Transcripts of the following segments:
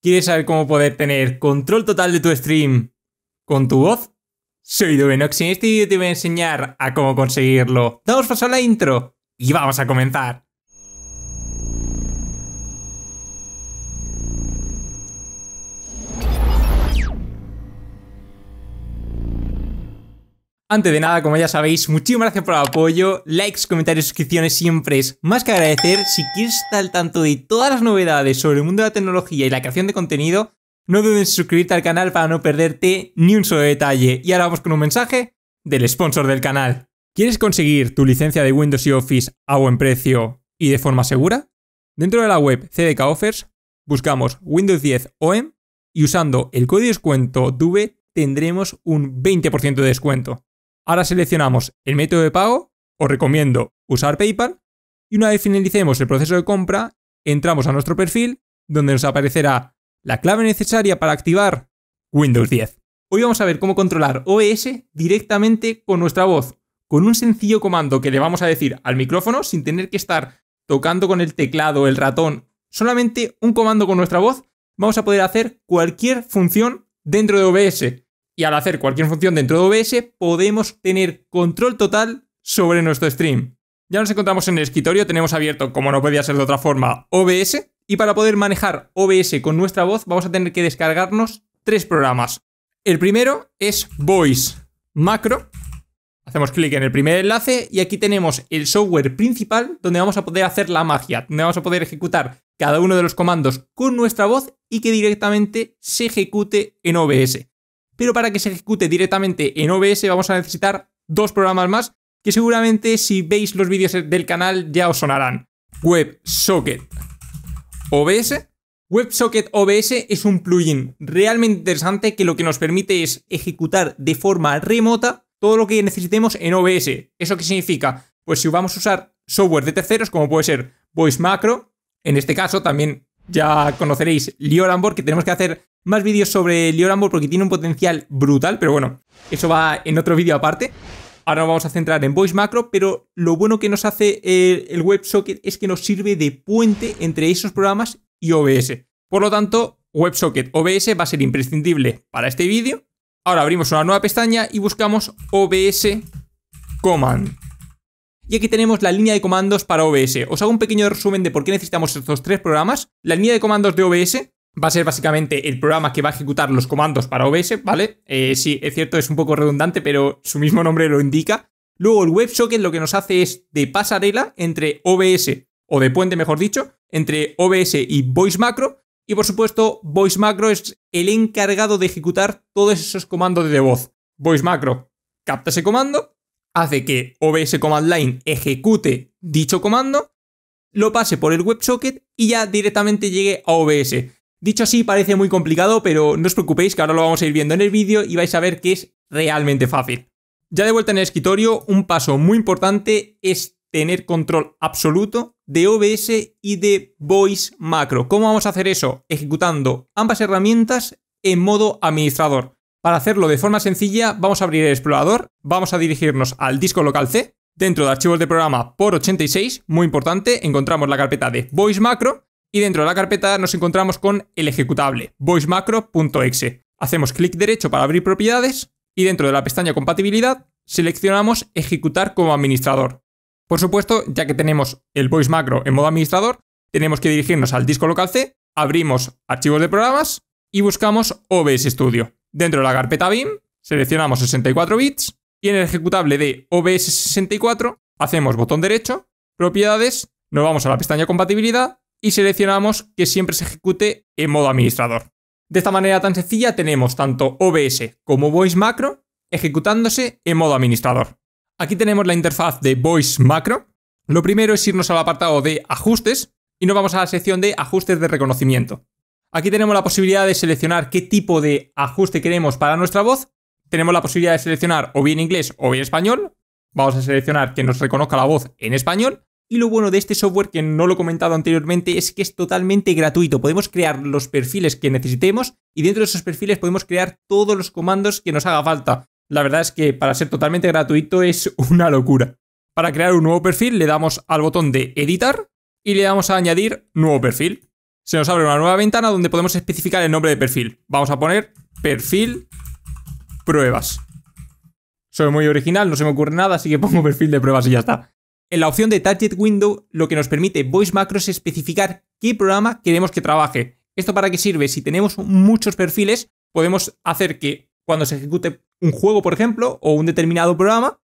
¿Quieres saber cómo poder tener control total de tu stream con tu voz? Soy Dubenox y en este vídeo te voy a enseñar a cómo conseguirlo. Damos paso a la intro y vamos a comenzar. Antes de nada, como ya sabéis, muchísimas gracias por el apoyo, likes, comentarios, suscripciones siempre es más que agradecer. Si quieres estar al tanto de todas las novedades sobre el mundo de la tecnología y la creación de contenido, no dudes en suscribirte al canal para no perderte ni un solo detalle. Y ahora vamos con un mensaje del sponsor del canal. ¿Quieres conseguir tu licencia de Windows y Office a buen precio y de forma segura? Dentro de la web CDK Offers buscamos Windows 10 OEM y usando el código descuento DUBE tendremos un 20% de descuento. Ahora seleccionamos el método de pago, os recomiendo usar PayPal, y una vez finalicemos el proceso de compra, entramos a nuestro perfil, donde nos aparecerá la clave necesaria para activar Windows 10. Hoy vamos a ver cómo controlar OBS directamente con nuestra voz, con un sencillo comando que le vamos a decir al micrófono sin tener que estar tocando con el teclado, el ratón, solamente un comando con nuestra voz, vamos a poder hacer cualquier función dentro de OBS y al hacer cualquier función dentro de OBS podemos tener control total sobre nuestro stream. Ya nos encontramos en el escritorio, tenemos abierto, como no podía ser de otra forma, OBS y para poder manejar OBS con nuestra voz vamos a tener que descargarnos tres programas. El primero es Voice Macro. Hacemos clic en el primer enlace y aquí tenemos el software principal donde vamos a poder hacer la magia, donde vamos a poder ejecutar cada uno de los comandos con nuestra voz y que directamente se ejecute en OBS pero para que se ejecute directamente en OBS vamos a necesitar dos programas más que seguramente si veis los vídeos del canal ya os sonarán. WebSocket OBS. WebSocket OBS es un plugin realmente interesante que lo que nos permite es ejecutar de forma remota todo lo que necesitemos en OBS. ¿Eso qué significa? Pues si vamos a usar software de terceros, como puede ser Voice Macro, en este caso también ya conoceréis Liorambor, que tenemos que hacer más vídeos sobre Liorambor porque tiene un potencial brutal, pero bueno, eso va en otro vídeo aparte. Ahora nos vamos a centrar en Voice Macro, pero lo bueno que nos hace el, el WebSocket es que nos sirve de puente entre esos programas y OBS. Por lo tanto, WebSocket OBS va a ser imprescindible para este vídeo. Ahora abrimos una nueva pestaña y buscamos OBS Command. Y aquí tenemos la línea de comandos para OBS. Os hago un pequeño resumen de por qué necesitamos estos tres programas. La línea de comandos de OBS va a ser básicamente el programa que va a ejecutar los comandos para OBS, ¿vale? Eh, sí, es cierto, es un poco redundante, pero su mismo nombre lo indica. Luego el WebSocket lo que nos hace es de pasarela entre OBS, o de puente mejor dicho, entre OBS y Voice Macro. Y por supuesto, Voice Macro es el encargado de ejecutar todos esos comandos de voz. Voice Macro capta ese comando, hace que OBS Command Line ejecute dicho comando, lo pase por el WebSocket y ya directamente llegue a OBS. Dicho así parece muy complicado, pero no os preocupéis que ahora lo vamos a ir viendo en el vídeo y vais a ver que es realmente fácil. Ya de vuelta en el escritorio, un paso muy importante es tener control absoluto de OBS y de Voice Macro. ¿Cómo vamos a hacer eso? Ejecutando ambas herramientas en modo administrador. Para hacerlo de forma sencilla, vamos a abrir el explorador, vamos a dirigirnos al disco local C, dentro de archivos de programa por 86, muy importante, encontramos la carpeta de voice macro y dentro de la carpeta nos encontramos con el ejecutable Voice Macro.exe. Hacemos clic derecho para abrir propiedades y dentro de la pestaña compatibilidad seleccionamos ejecutar como administrador. Por supuesto, ya que tenemos el voice macro en modo administrador, tenemos que dirigirnos al disco local C, abrimos archivos de programas y buscamos OBS Studio. Dentro de la carpeta BIM seleccionamos 64 bits y en el ejecutable de OBS64 hacemos botón derecho, propiedades, nos vamos a la pestaña compatibilidad y seleccionamos que siempre se ejecute en modo administrador. De esta manera tan sencilla tenemos tanto OBS como Voice Macro ejecutándose en modo administrador. Aquí tenemos la interfaz de Voice Macro. Lo primero es irnos al apartado de ajustes y nos vamos a la sección de ajustes de reconocimiento. Aquí tenemos la posibilidad de seleccionar qué tipo de ajuste queremos para nuestra voz. Tenemos la posibilidad de seleccionar o bien inglés o bien español. Vamos a seleccionar que nos reconozca la voz en español. Y lo bueno de este software, que no lo he comentado anteriormente, es que es totalmente gratuito. Podemos crear los perfiles que necesitemos y dentro de esos perfiles podemos crear todos los comandos que nos haga falta. La verdad es que para ser totalmente gratuito es una locura. Para crear un nuevo perfil le damos al botón de editar y le damos a añadir nuevo perfil se nos abre una nueva ventana donde podemos especificar el nombre de perfil. Vamos a poner perfil pruebas. Soy muy original, no se me ocurre nada, así que pongo perfil de pruebas y ya está. En la opción de Target Window, lo que nos permite Voice Macro es especificar qué programa queremos que trabaje. ¿Esto para qué sirve? Si tenemos muchos perfiles, podemos hacer que cuando se ejecute un juego, por ejemplo, o un determinado programa,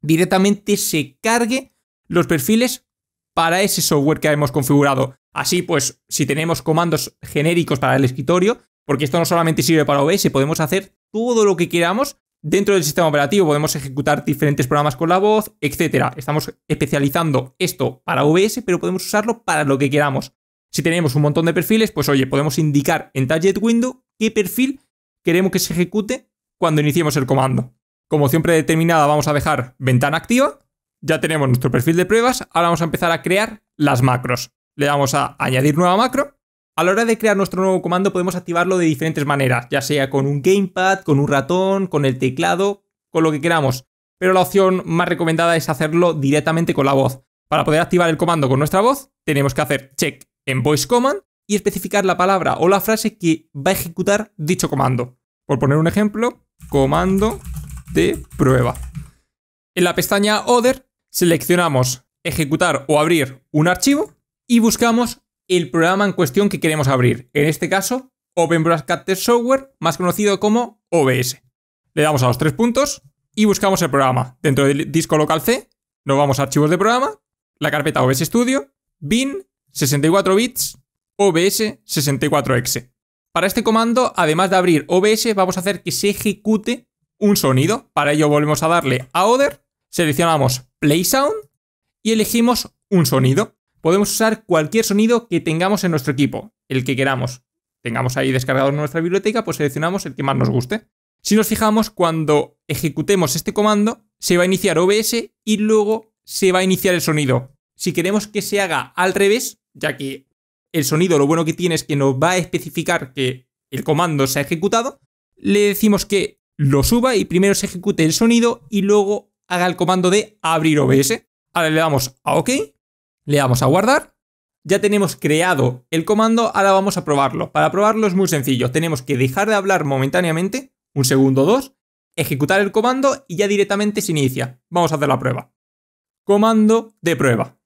directamente se cargue los perfiles para ese software que hemos configurado. Así pues, si tenemos comandos genéricos para el escritorio, porque esto no solamente sirve para OBS, podemos hacer todo lo que queramos dentro del sistema operativo, podemos ejecutar diferentes programas con la voz, etc. Estamos especializando esto para OBS, pero podemos usarlo para lo que queramos. Si tenemos un montón de perfiles, pues oye, podemos indicar en Target Window qué perfil queremos que se ejecute cuando iniciemos el comando. Como opción predeterminada vamos a dejar ventana activa, ya tenemos nuestro perfil de pruebas, ahora vamos a empezar a crear las macros. Le damos a añadir nueva macro. A la hora de crear nuestro nuevo comando podemos activarlo de diferentes maneras, ya sea con un gamepad, con un ratón, con el teclado, con lo que queramos. Pero la opción más recomendada es hacerlo directamente con la voz. Para poder activar el comando con nuestra voz, tenemos que hacer check en voice command y especificar la palabra o la frase que va a ejecutar dicho comando. Por poner un ejemplo, comando de prueba. En la pestaña Other seleccionamos ejecutar o abrir un archivo y buscamos el programa en cuestión que queremos abrir. En este caso, Open Broadcaster Software, más conocido como OBS. Le damos a los tres puntos y buscamos el programa. Dentro del disco local C, nos vamos a archivos de programa, la carpeta OBS Studio, bin 64 bits, OBS 64X. Para este comando, además de abrir OBS, vamos a hacer que se ejecute un sonido. Para ello volvemos a darle a Other, seleccionamos Play Sound y elegimos un sonido podemos usar cualquier sonido que tengamos en nuestro equipo, el que queramos. Tengamos ahí descargado en nuestra biblioteca, pues seleccionamos el que más nos guste. Si nos fijamos, cuando ejecutemos este comando, se va a iniciar OBS y luego se va a iniciar el sonido. Si queremos que se haga al revés, ya que el sonido lo bueno que tiene es que nos va a especificar que el comando se ha ejecutado, le decimos que lo suba y primero se ejecute el sonido y luego haga el comando de abrir OBS. Ahora le damos a OK le damos a guardar. Ya tenemos creado el comando, ahora vamos a probarlo. Para probarlo es muy sencillo, tenemos que dejar de hablar momentáneamente, un segundo o dos, ejecutar el comando y ya directamente se inicia. Vamos a hacer la prueba. Comando de prueba.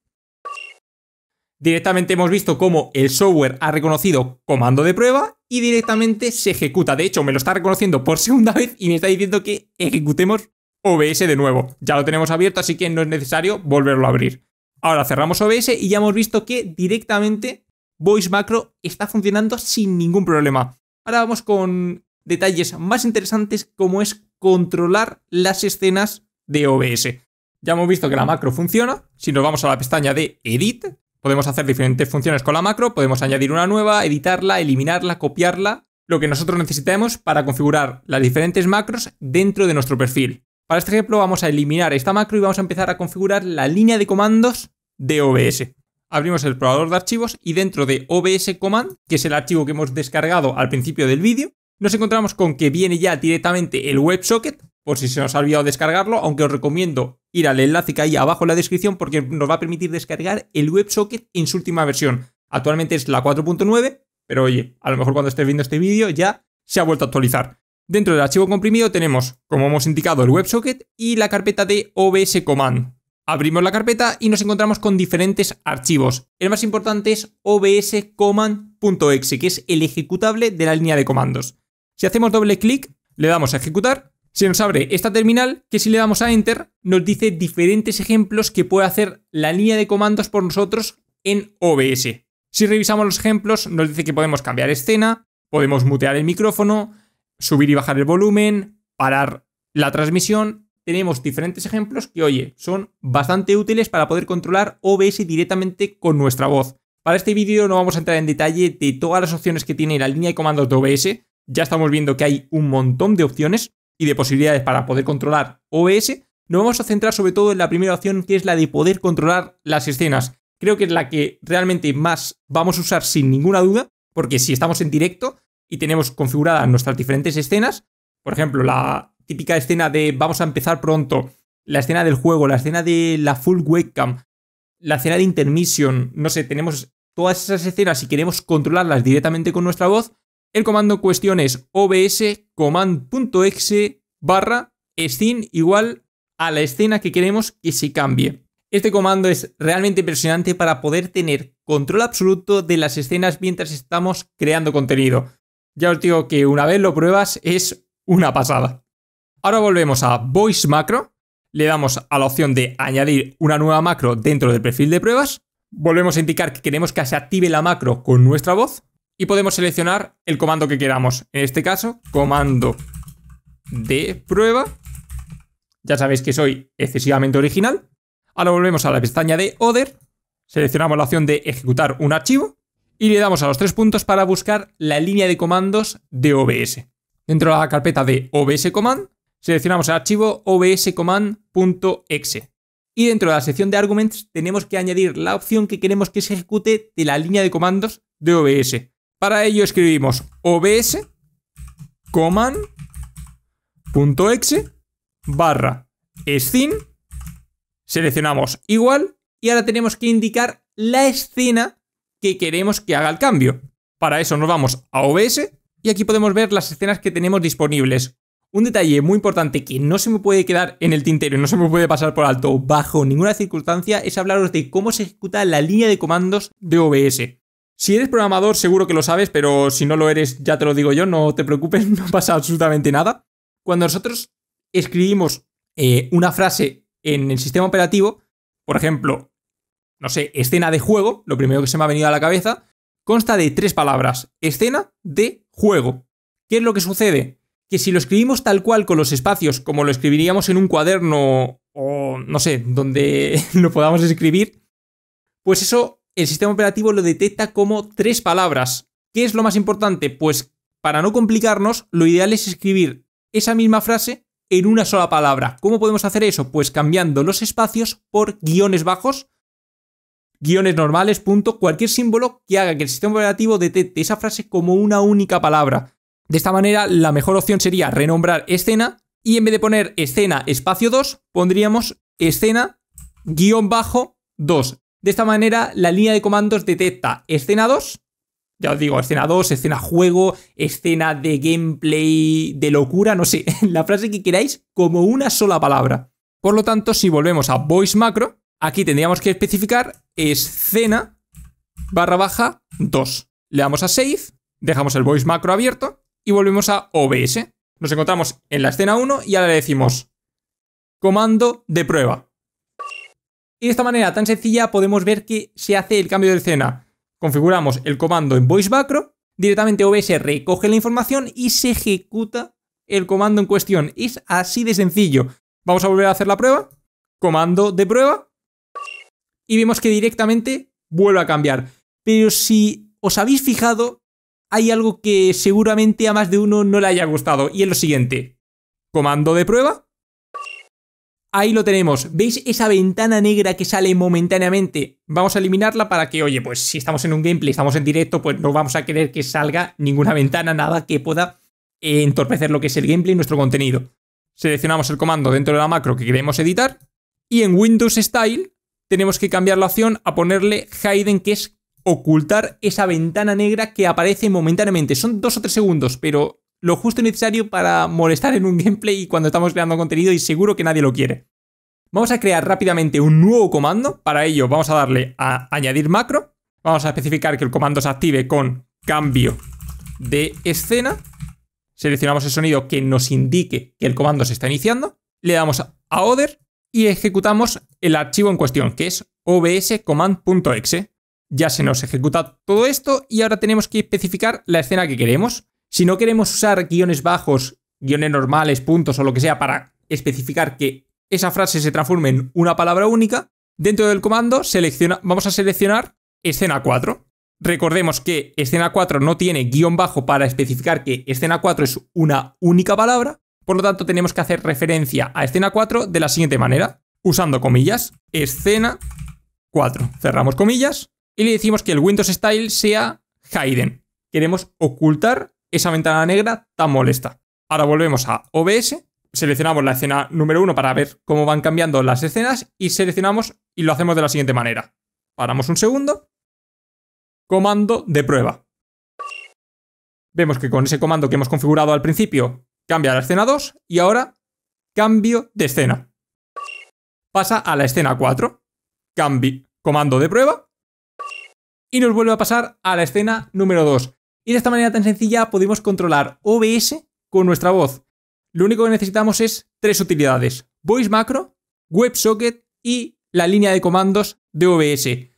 Directamente hemos visto cómo el software ha reconocido comando de prueba y directamente se ejecuta. De hecho, me lo está reconociendo por segunda vez y me está diciendo que ejecutemos OBS de nuevo. Ya lo tenemos abierto, así que no es necesario volverlo a abrir. Ahora cerramos OBS y ya hemos visto que directamente Voice Macro está funcionando sin ningún problema. Ahora vamos con detalles más interesantes como es controlar las escenas de OBS. Ya hemos visto que la macro funciona. Si nos vamos a la pestaña de Edit, podemos hacer diferentes funciones con la macro. Podemos añadir una nueva, editarla, eliminarla, copiarla. Lo que nosotros necesitemos para configurar las diferentes macros dentro de nuestro perfil. Para este ejemplo vamos a eliminar esta macro y vamos a empezar a configurar la línea de comandos de OBS. Abrimos el probador de archivos y dentro de OBS Command, que es el archivo que hemos descargado al principio del vídeo, nos encontramos con que viene ya directamente el WebSocket, por si se nos ha olvidado descargarlo, aunque os recomiendo ir al enlace que hay abajo en la descripción porque nos va a permitir descargar el WebSocket en su última versión. Actualmente es la 4.9, pero oye, a lo mejor cuando estés viendo este vídeo ya se ha vuelto a actualizar. Dentro del archivo comprimido tenemos, como hemos indicado, el WebSocket y la carpeta de OBS Command, Abrimos la carpeta y nos encontramos con diferentes archivos. El más importante es obs-command.exe, que es el ejecutable de la línea de comandos. Si hacemos doble clic, le damos a ejecutar, se nos abre esta terminal que si le damos a enter nos dice diferentes ejemplos que puede hacer la línea de comandos por nosotros en OBS. Si revisamos los ejemplos nos dice que podemos cambiar escena, podemos mutear el micrófono, subir y bajar el volumen, parar la transmisión, tenemos diferentes ejemplos que, oye, son bastante útiles para poder controlar OBS directamente con nuestra voz. Para este vídeo no vamos a entrar en detalle de todas las opciones que tiene la línea de comandos de OBS, ya estamos viendo que hay un montón de opciones y de posibilidades para poder controlar OBS, nos vamos a centrar sobre todo en la primera opción que es la de poder controlar las escenas. Creo que es la que realmente más vamos a usar sin ninguna duda, porque si estamos en directo y tenemos configuradas nuestras diferentes escenas, por ejemplo, la, típica escena de vamos a empezar pronto, la escena del juego, la escena de la full webcam, la escena de intermission, no sé, tenemos todas esas escenas y queremos controlarlas directamente con nuestra voz, el comando en cuestión es obs barra scene igual a la escena que queremos que se cambie. Este comando es realmente impresionante para poder tener control absoluto de las escenas mientras estamos creando contenido. Ya os digo que una vez lo pruebas es una pasada. Ahora volvemos a Voice Macro, le damos a la opción de añadir una nueva macro dentro del perfil de pruebas, volvemos a indicar que queremos que se active la macro con nuestra voz y podemos seleccionar el comando que queramos. En este caso, comando de prueba. Ya sabéis que soy excesivamente original. Ahora volvemos a la pestaña de Other, seleccionamos la opción de ejecutar un archivo y le damos a los tres puntos para buscar la línea de comandos de OBS. Dentro de la carpeta de OBS Command Seleccionamos el archivo obscommand.exe. Y dentro de la sección de arguments tenemos que añadir la opción que queremos que se ejecute de la línea de comandos de OBS. Para ello escribimos obs barra scene, seleccionamos igual y ahora tenemos que indicar la escena que queremos que haga el cambio. Para eso nos vamos a OBS y aquí podemos ver las escenas que tenemos disponibles. Un detalle muy importante que no se me puede quedar en el tintero y no se me puede pasar por alto bajo ninguna circunstancia es hablaros de cómo se ejecuta la línea de comandos de OBS. Si eres programador seguro que lo sabes, pero si no lo eres, ya te lo digo yo, no te preocupes, no pasa absolutamente nada. Cuando nosotros escribimos eh, una frase en el sistema operativo, por ejemplo, no sé, escena de juego, lo primero que se me ha venido a la cabeza, consta de tres palabras, escena de juego. ¿Qué es lo que sucede? que si lo escribimos tal cual con los espacios, como lo escribiríamos en un cuaderno o no sé, donde lo podamos escribir, pues eso el sistema operativo lo detecta como tres palabras. ¿Qué es lo más importante? Pues para no complicarnos, lo ideal es escribir esa misma frase en una sola palabra. ¿Cómo podemos hacer eso? Pues cambiando los espacios por guiones bajos, guiones normales, punto, cualquier símbolo que haga que el sistema operativo detecte esa frase como una única palabra. De esta manera, la mejor opción sería renombrar escena y en vez de poner escena espacio 2, pondríamos escena guión bajo 2. De esta manera, la línea de comandos detecta escena 2, ya os digo, escena 2, escena juego, escena de gameplay de locura, no sé, la frase que queráis como una sola palabra. Por lo tanto, si volvemos a voice macro, aquí tendríamos que especificar escena barra baja 2. Le damos a save, dejamos el voice macro abierto y volvemos a OBS. Nos encontramos en la escena 1 y ahora le decimos comando de prueba. Y de esta manera tan sencilla podemos ver que se hace el cambio de escena. Configuramos el comando en voice macro, directamente OBS recoge la información y se ejecuta el comando en cuestión. Es así de sencillo. Vamos a volver a hacer la prueba, comando de prueba, y vemos que directamente vuelve a cambiar. Pero si os habéis fijado, hay algo que seguramente a más de uno no le haya gustado, y es lo siguiente. Comando de prueba. Ahí lo tenemos. ¿Veis esa ventana negra que sale momentáneamente? Vamos a eliminarla para que, oye, pues si estamos en un gameplay, estamos en directo, pues no vamos a querer que salga ninguna ventana, nada que pueda eh, entorpecer lo que es el gameplay y nuestro contenido. Seleccionamos el comando dentro de la macro que queremos editar y en Windows Style tenemos que cambiar la opción a ponerle Hidden, que es ocultar esa ventana negra que aparece momentáneamente. Son dos o tres segundos, pero lo justo necesario para molestar en un gameplay y cuando estamos creando contenido y seguro que nadie lo quiere. Vamos a crear rápidamente un nuevo comando. Para ello vamos a darle a añadir macro. Vamos a especificar que el comando se active con cambio de escena. Seleccionamos el sonido que nos indique que el comando se está iniciando. Le damos a other y ejecutamos el archivo en cuestión, que es obscommand.exe ya se nos ejecuta todo esto y ahora tenemos que especificar la escena que queremos. Si no queremos usar guiones bajos, guiones normales, puntos o lo que sea para especificar que esa frase se transforme en una palabra única, dentro del comando vamos a seleccionar escena 4. Recordemos que escena 4 no tiene guión bajo para especificar que escena 4 es una única palabra, por lo tanto tenemos que hacer referencia a escena 4 de la siguiente manera, usando comillas, escena 4, cerramos comillas, y le decimos que el Windows Style sea Hidden. Queremos ocultar esa ventana negra tan molesta. Ahora volvemos a OBS, seleccionamos la escena número 1 para ver cómo van cambiando las escenas y seleccionamos y lo hacemos de la siguiente manera. Paramos un segundo. Comando de prueba. Vemos que con ese comando que hemos configurado al principio cambia la escena 2 y ahora cambio de escena. Pasa a la escena 4. Cambio comando de prueba y nos vuelve a pasar a la escena número 2. Y de esta manera tan sencilla podemos controlar OBS con nuestra voz. Lo único que necesitamos es tres utilidades, Voice Macro, WebSocket y la línea de comandos de OBS.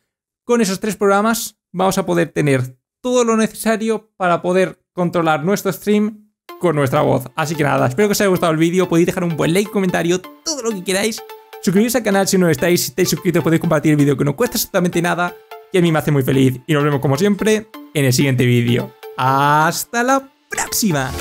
Con esos tres programas vamos a poder tener todo lo necesario para poder controlar nuestro stream con nuestra voz. Así que nada, espero que os haya gustado el vídeo, podéis dejar un buen like, comentario, todo lo que queráis. Suscribiros al canal si no estáis, si estáis suscritos podéis compartir el vídeo que no cuesta absolutamente nada a mí me hace muy feliz. Y nos vemos como siempre en el siguiente vídeo. ¡Hasta la próxima!